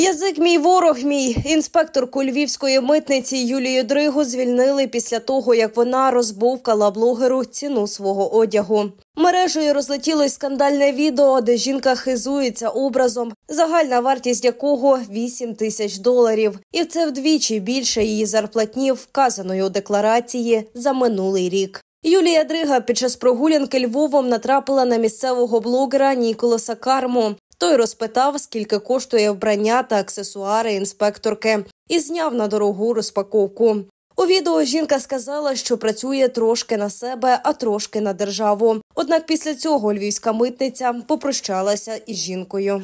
Язик мій ворог, мій інспекторку львівської митниці Юлію Дригу звільнили після того, як вона розбовкала блогеру ціну свого одягу. Мережею розлетілось скандальне відео, де жінка хизується образом, загальна вартість якого 8 тисяч доларів, і це вдвічі більше її зарплатні вказаної у декларації за минулий рік. Юлія Дрига під час прогулянки Львовом натрапила на місцевого блогера Ніколаса Карму, той розпитав, скільки коштує вбрання та аксесуари інспекторки, і зняв на дорогу розпаковку. У відео жінка сказала, що працює трошки на себе, а трошки на державу. Однак після цього львівська митниця попрощалася із жінкою.